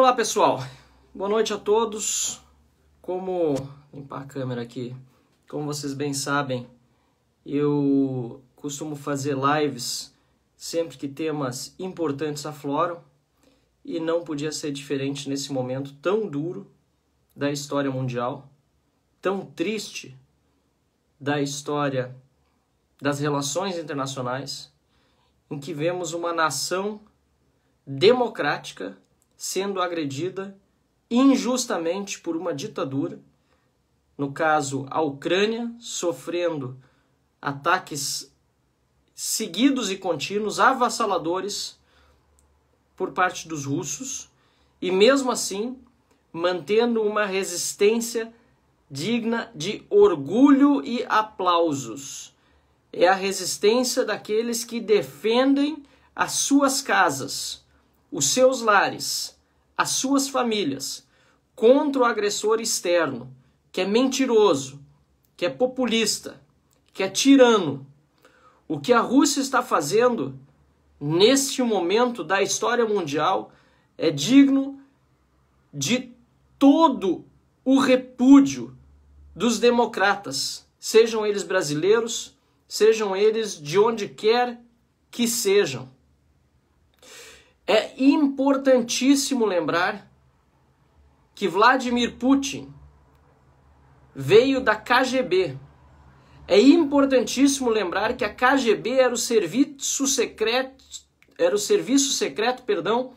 Olá pessoal, boa noite a todos. Como limpar a câmera aqui, como vocês bem sabem, eu costumo fazer lives sempre que temas importantes afloram e não podia ser diferente nesse momento tão duro da história mundial, tão triste da história das relações internacionais, em que vemos uma nação democrática sendo agredida injustamente por uma ditadura, no caso a Ucrânia, sofrendo ataques seguidos e contínuos, avassaladores por parte dos russos, e mesmo assim mantendo uma resistência digna de orgulho e aplausos. É a resistência daqueles que defendem as suas casas, os seus lares, as suas famílias, contra o agressor externo, que é mentiroso, que é populista, que é tirano. O que a Rússia está fazendo neste momento da história mundial é digno de todo o repúdio dos democratas, sejam eles brasileiros, sejam eles de onde quer que sejam. É importantíssimo lembrar que Vladimir Putin veio da KGB. É importantíssimo lembrar que a KGB era o serviço secreto, era o serviço secreto, perdão,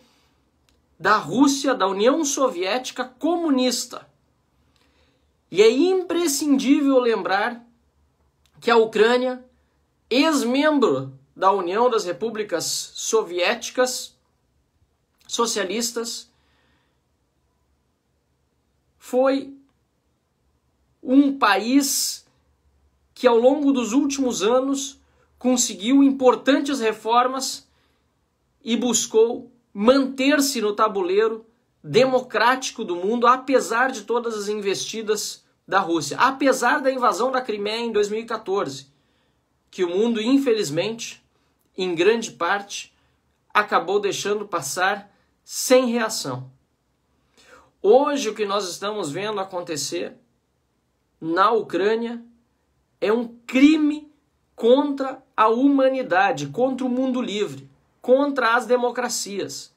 da Rússia, da União Soviética comunista. E é imprescindível lembrar que a Ucrânia, ex-membro da União das Repúblicas Soviéticas, socialistas foi um país que ao longo dos últimos anos conseguiu importantes reformas e buscou manter-se no tabuleiro democrático do mundo, apesar de todas as investidas da Rússia, apesar da invasão da Crimeia em 2014, que o mundo, infelizmente, em grande parte, acabou deixando passar sem reação. Hoje, o que nós estamos vendo acontecer na Ucrânia é um crime contra a humanidade, contra o mundo livre, contra as democracias.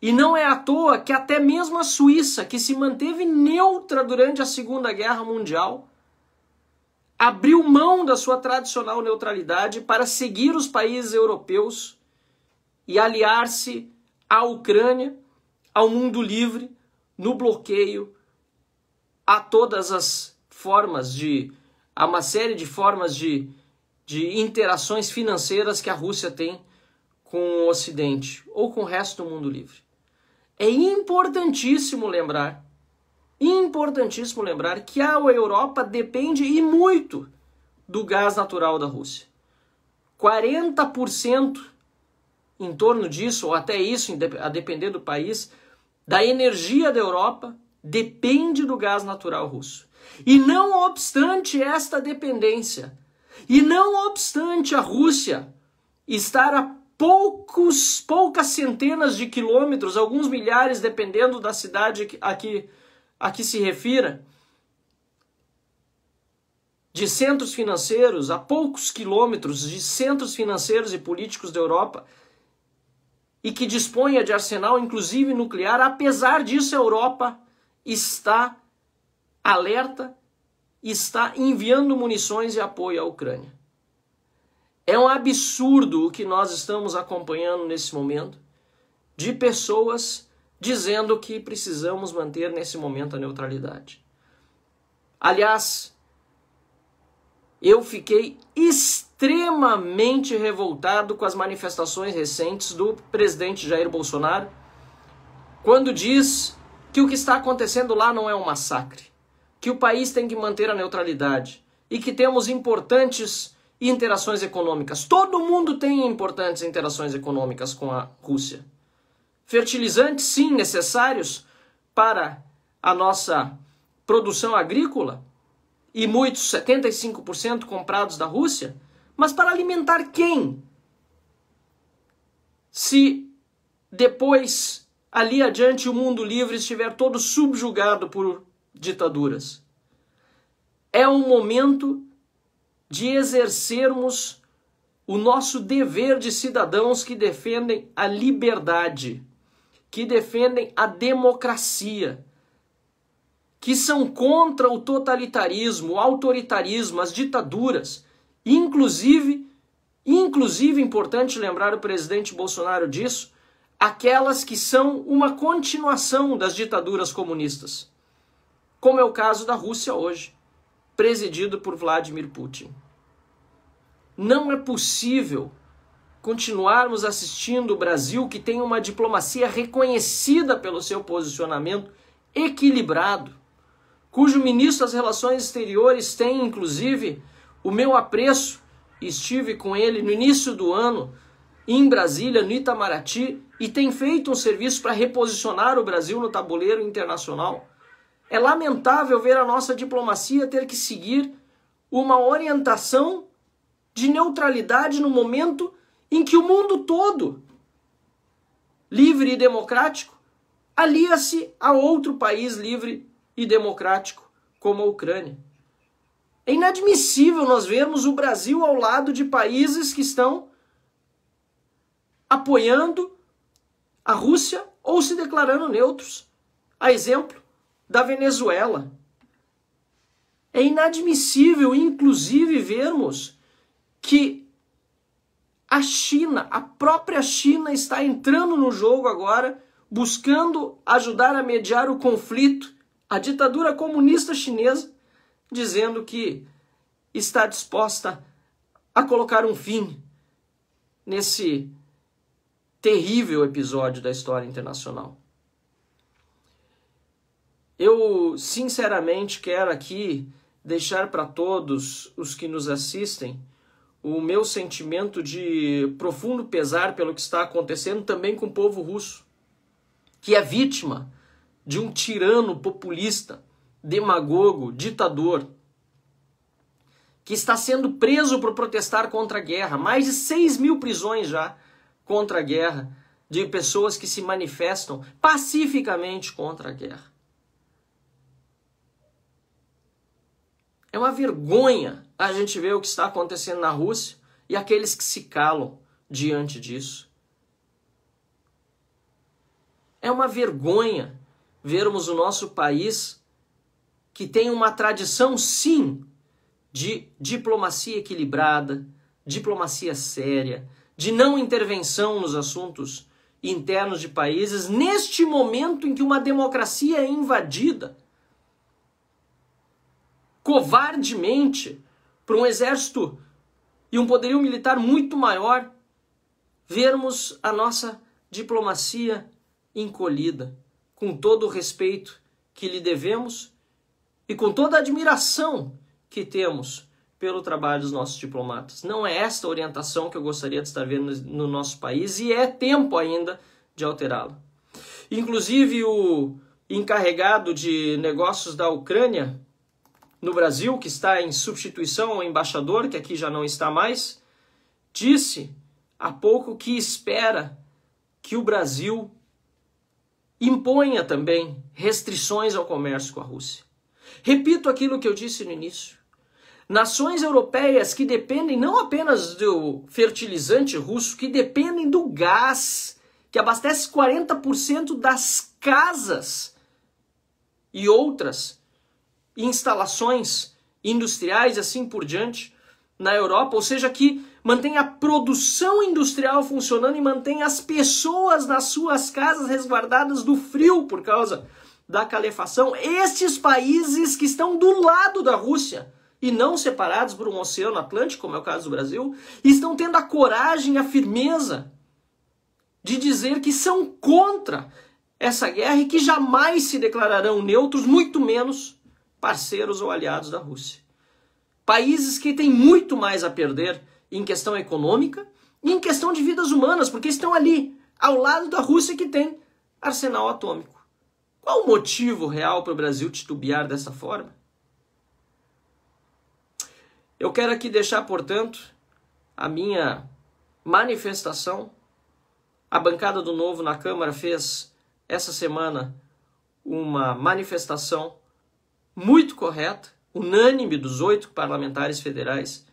E não é à toa que até mesmo a Suíça, que se manteve neutra durante a Segunda Guerra Mundial, abriu mão da sua tradicional neutralidade para seguir os países europeus e aliar-se à Ucrânia, ao mundo livre, no bloqueio, a todas as formas de. a uma série de formas de, de interações financeiras que a Rússia tem com o Ocidente ou com o resto do mundo livre. É importantíssimo lembrar, importantíssimo lembrar que a Europa depende e muito do gás natural da Rússia. 40% em torno disso, ou até isso, a depender do país, da energia da Europa depende do gás natural russo. E não obstante esta dependência, e não obstante a Rússia estar a poucos, poucas centenas de quilômetros, alguns milhares, dependendo da cidade a que, a que se refira, de centros financeiros, a poucos quilômetros de centros financeiros e políticos da Europa, e que disponha de arsenal, inclusive nuclear. Apesar disso, a Europa está alerta está enviando munições e apoio à Ucrânia. É um absurdo o que nós estamos acompanhando nesse momento de pessoas dizendo que precisamos manter nesse momento a neutralidade. Aliás, eu fiquei extremamente extremamente revoltado com as manifestações recentes do presidente Jair Bolsonaro, quando diz que o que está acontecendo lá não é um massacre, que o país tem que manter a neutralidade e que temos importantes interações econômicas. Todo mundo tem importantes interações econômicas com a Rússia. Fertilizantes, sim, necessários para a nossa produção agrícola, e muitos 75% comprados da Rússia, mas para alimentar quem? Se depois, ali adiante, o mundo livre estiver todo subjugado por ditaduras. É um momento de exercermos o nosso dever de cidadãos que defendem a liberdade, que defendem a democracia, que são contra o totalitarismo, o autoritarismo, as ditaduras Inclusive, inclusive importante lembrar o presidente Bolsonaro disso, aquelas que são uma continuação das ditaduras comunistas, como é o caso da Rússia hoje, presidido por Vladimir Putin. Não é possível continuarmos assistindo o Brasil que tem uma diplomacia reconhecida pelo seu posicionamento equilibrado, cujo ministro das Relações Exteriores tem inclusive o meu apreço. Estive com ele no início do ano em Brasília, no Itamaraty, e tem feito um serviço para reposicionar o Brasil no tabuleiro internacional. É lamentável ver a nossa diplomacia ter que seguir uma orientação de neutralidade no momento em que o mundo todo, livre e democrático, alia-se a outro país livre e democrático como a Ucrânia. É inadmissível nós vermos o Brasil ao lado de países que estão apoiando a Rússia ou se declarando neutros. A exemplo da Venezuela. É inadmissível, inclusive, vermos que a China, a própria China, está entrando no jogo agora, buscando ajudar a mediar o conflito. A ditadura comunista chinesa dizendo que está disposta a colocar um fim nesse terrível episódio da história internacional. Eu, sinceramente, quero aqui deixar para todos os que nos assistem o meu sentimento de profundo pesar pelo que está acontecendo também com o povo russo, que é vítima de um tirano populista demagogo, ditador, que está sendo preso por protestar contra a guerra. Mais de 6 mil prisões já contra a guerra, de pessoas que se manifestam pacificamente contra a guerra. É uma vergonha a gente ver o que está acontecendo na Rússia e aqueles que se calam diante disso. É uma vergonha vermos o nosso país que tem uma tradição, sim, de diplomacia equilibrada, diplomacia séria, de não intervenção nos assuntos internos de países, neste momento em que uma democracia é invadida covardemente por um exército e um poderio militar muito maior, vermos a nossa diplomacia encolhida, com todo o respeito que lhe devemos e com toda a admiração que temos pelo trabalho dos nossos diplomatas. Não é esta orientação que eu gostaria de estar vendo no nosso país e é tempo ainda de alterá la Inclusive, o encarregado de negócios da Ucrânia no Brasil, que está em substituição ao embaixador, que aqui já não está mais, disse há pouco que espera que o Brasil imponha também restrições ao comércio com a Rússia. Repito aquilo que eu disse no início. Nações europeias que dependem não apenas do fertilizante russo, que dependem do gás, que abastece 40% das casas e outras instalações industriais e assim por diante na Europa, ou seja, que mantém a produção industrial funcionando e mantém as pessoas nas suas casas resguardadas do frio por causa da calefação, estes países que estão do lado da Rússia e não separados por um oceano Atlântico, como é o caso do Brasil, estão tendo a coragem, a firmeza de dizer que são contra essa guerra e que jamais se declararão neutros, muito menos parceiros ou aliados da Rússia. Países que têm muito mais a perder em questão econômica e em questão de vidas humanas, porque estão ali, ao lado da Rússia que tem arsenal atômico. Qual o motivo real para o Brasil titubear dessa forma? Eu quero aqui deixar, portanto, a minha manifestação. A bancada do Novo na Câmara fez essa semana uma manifestação muito correta, unânime dos oito parlamentares federais,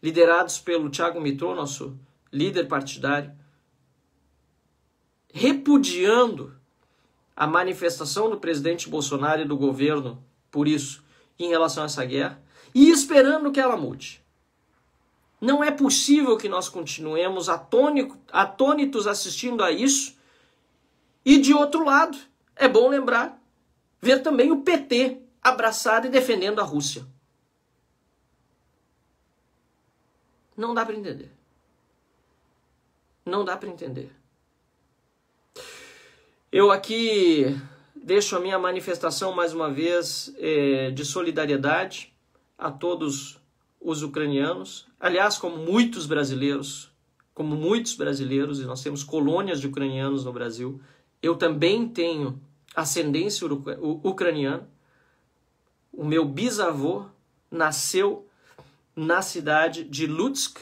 liderados pelo Tiago Mitrô, nosso líder partidário, repudiando a manifestação do presidente Bolsonaro e do governo por isso em relação a essa guerra e esperando que ela mude. Não é possível que nós continuemos atônico, atônitos assistindo a isso. E de outro lado, é bom lembrar, ver também o PT abraçado e defendendo a Rússia. Não dá para entender. Não dá para entender. Eu aqui deixo a minha manifestação mais uma vez é, de solidariedade a todos os ucranianos, aliás, como muitos brasileiros, como muitos brasileiros, e nós temos colônias de ucranianos no Brasil, eu também tenho ascendência ucraniana. O meu bisavô nasceu na cidade de Lutsk,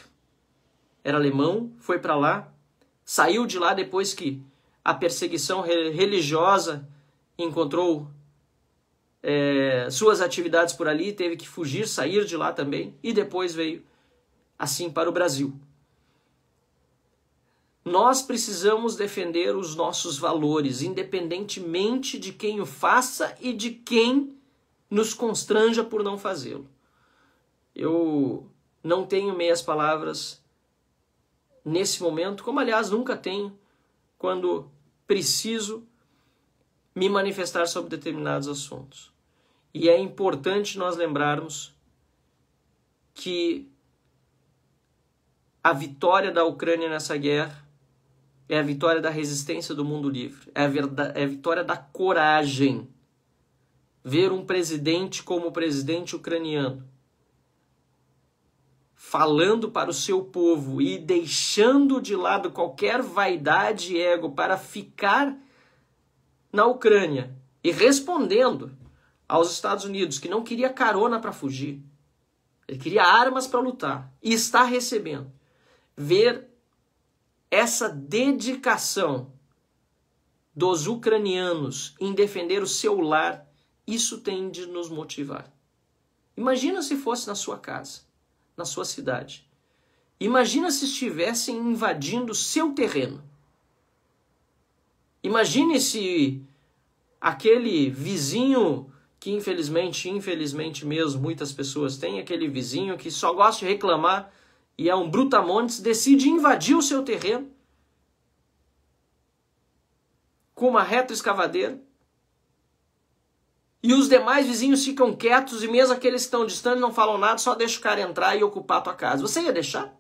era alemão, foi para lá, saiu de lá depois que a perseguição religiosa encontrou é, suas atividades por ali, teve que fugir, sair de lá também, e depois veio assim para o Brasil. Nós precisamos defender os nossos valores, independentemente de quem o faça e de quem nos constranja por não fazê-lo. Eu não tenho meias palavras nesse momento, como aliás nunca tenho, quando preciso me manifestar sobre determinados assuntos. E é importante nós lembrarmos que a vitória da Ucrânia nessa guerra é a vitória da resistência do mundo livre, é a, é a vitória da coragem. Ver um presidente como o presidente ucraniano falando para o seu povo e deixando de lado qualquer vaidade e ego para ficar na Ucrânia e respondendo aos Estados Unidos, que não queria carona para fugir, ele queria armas para lutar e está recebendo. Ver essa dedicação dos ucranianos em defender o seu lar, isso tem de nos motivar. Imagina se fosse na sua casa na sua cidade. Imagina se estivessem invadindo seu terreno. Imagine se aquele vizinho que infelizmente, infelizmente mesmo, muitas pessoas têm aquele vizinho que só gosta de reclamar e é um brutamontes, decide invadir o seu terreno com uma reta escavadeira e os demais vizinhos ficam quietos e mesmo aqueles que estão distantes não falam nada, só deixa o cara entrar e ocupar a tua casa. Você ia deixar?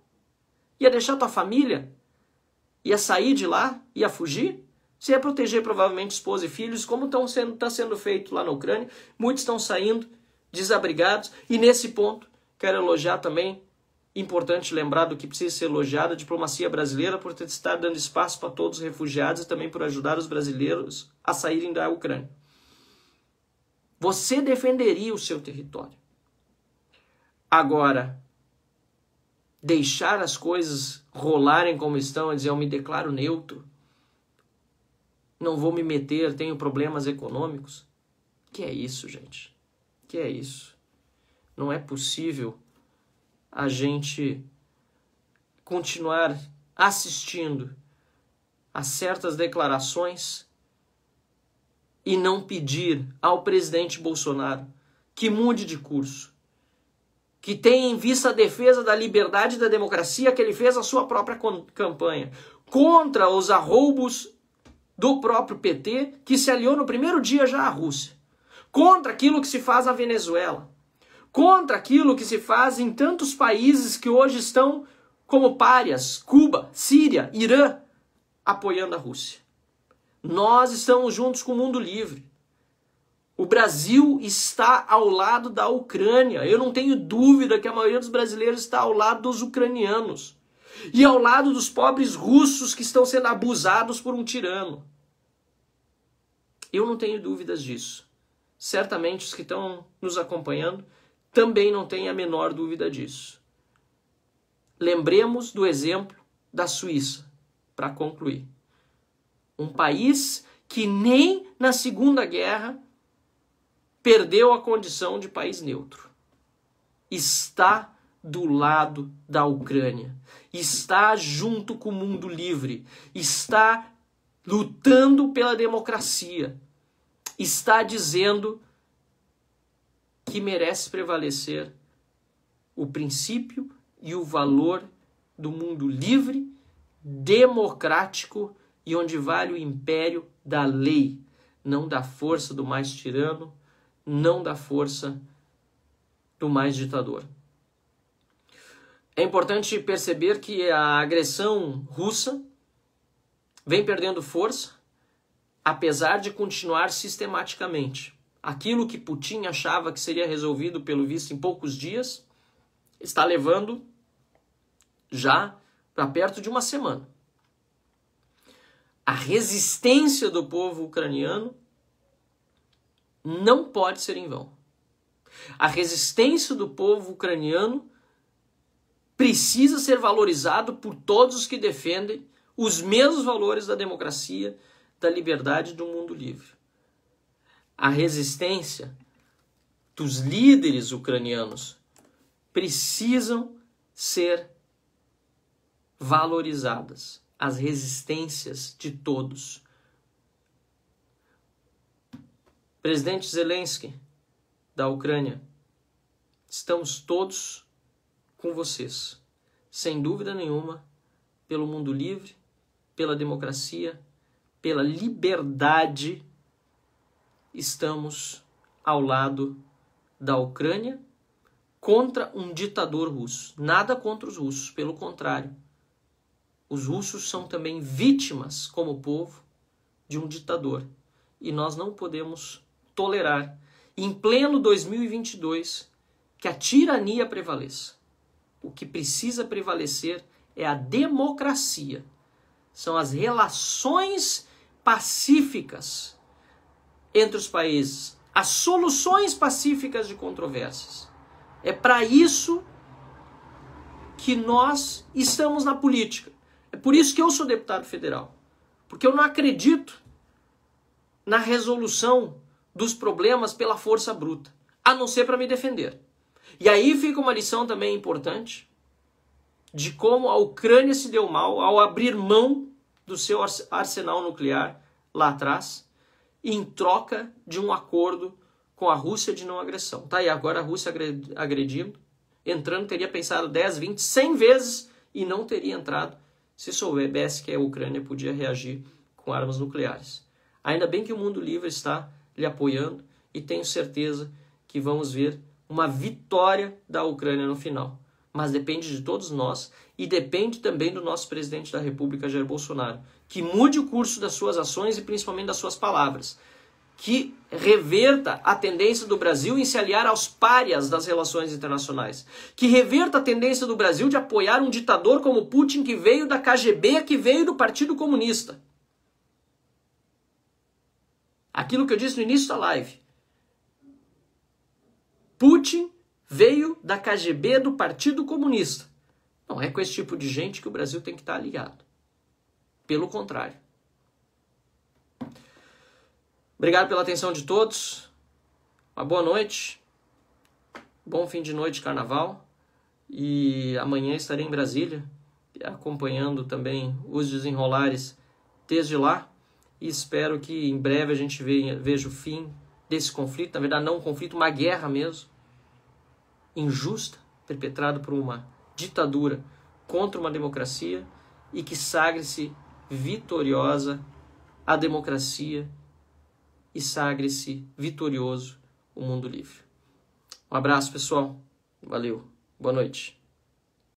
Ia deixar tua família? Ia sair de lá? Ia fugir? Você ia proteger provavelmente esposa e filhos, como está sendo, tá sendo feito lá na Ucrânia. Muitos estão saindo desabrigados. E nesse ponto, quero elogiar também, importante lembrar do que precisa ser elogiado, a diplomacia brasileira por ter estado dando espaço para todos os refugiados e também por ajudar os brasileiros a saírem da Ucrânia. Você defenderia o seu território. Agora, deixar as coisas rolarem como estão e dizer eu me declaro neutro, não vou me meter, tenho problemas econômicos. Que é isso, gente? Que é isso? Não é possível a gente continuar assistindo a certas declarações e não pedir ao presidente Bolsonaro que mude de curso, que tenha em vista a defesa da liberdade e da democracia que ele fez a sua própria campanha, contra os arroubos do próprio PT, que se aliou no primeiro dia já à Rússia, contra aquilo que se faz à Venezuela, contra aquilo que se faz em tantos países que hoje estão como párias, Cuba, Síria, Irã, apoiando a Rússia. Nós estamos juntos com o mundo livre. O Brasil está ao lado da Ucrânia. Eu não tenho dúvida que a maioria dos brasileiros está ao lado dos ucranianos e ao lado dos pobres russos que estão sendo abusados por um tirano. Eu não tenho dúvidas disso. Certamente os que estão nos acompanhando também não têm a menor dúvida disso. Lembremos do exemplo da Suíça, para concluir. Um país que nem na Segunda Guerra perdeu a condição de país neutro. Está do lado da Ucrânia, está junto com o mundo livre, está lutando pela democracia, está dizendo que merece prevalecer o princípio e o valor do mundo livre, democrático e onde vale o império da lei, não da força do mais tirano, não da força do mais ditador. É importante perceber que a agressão russa vem perdendo força, apesar de continuar sistematicamente. Aquilo que Putin achava que seria resolvido, pelo visto, em poucos dias, está levando já para perto de uma semana a resistência do povo ucraniano não pode ser em vão. A resistência do povo ucraniano precisa ser valorizado por todos os que defendem os mesmos valores da democracia, da liberdade e do mundo livre. A resistência dos líderes ucranianos precisam ser valorizadas as resistências de todos. Presidente Zelensky da Ucrânia, estamos todos com vocês, sem dúvida nenhuma, pelo mundo livre, pela democracia, pela liberdade, estamos ao lado da Ucrânia contra um ditador russo. Nada contra os russos, pelo contrário. Os russos são também vítimas, como povo, de um ditador. E nós não podemos tolerar, em pleno 2022, que a tirania prevaleça. O que precisa prevalecer é a democracia, são as relações pacíficas entre os países, as soluções pacíficas de controvérsias. É para isso que nós estamos na política. É por isso que eu sou deputado federal. Porque eu não acredito na resolução dos problemas pela força bruta, a não ser para me defender. E aí fica uma lição também importante de como a Ucrânia se deu mal ao abrir mão do seu arsenal nuclear lá atrás, em troca de um acordo com a Rússia de não agressão. Tá, e agora a Rússia agredindo, entrando, teria pensado 10, 20, 100 vezes e não teria entrado se soubesse que a Ucrânia podia reagir com armas nucleares. Ainda bem que o mundo livre está lhe apoiando e tenho certeza que vamos ver uma vitória da Ucrânia no final. Mas depende de todos nós e depende também do nosso presidente da República, Jair Bolsonaro, que mude o curso das suas ações e principalmente das suas palavras que reverta a tendência do Brasil em se aliar aos párias das relações internacionais, que reverta a tendência do Brasil de apoiar um ditador como Putin que veio da KGB, que veio do Partido Comunista. Aquilo que eu disse no início da live. Putin veio da KGB do Partido Comunista. Não é com esse tipo de gente que o Brasil tem que estar aliado. Pelo contrário. Obrigado pela atenção de todos. Uma boa noite. Bom fim de noite, carnaval. E amanhã estarei em Brasília, acompanhando também os desenrolares desde lá. E espero que em breve a gente veja o fim desse conflito. Na verdade, não um conflito, uma guerra mesmo. Injusta, perpetrada por uma ditadura contra uma democracia e que sagre-se vitoriosa a democracia e sagre-se vitorioso o mundo livre. Um abraço, pessoal. Valeu. Boa noite.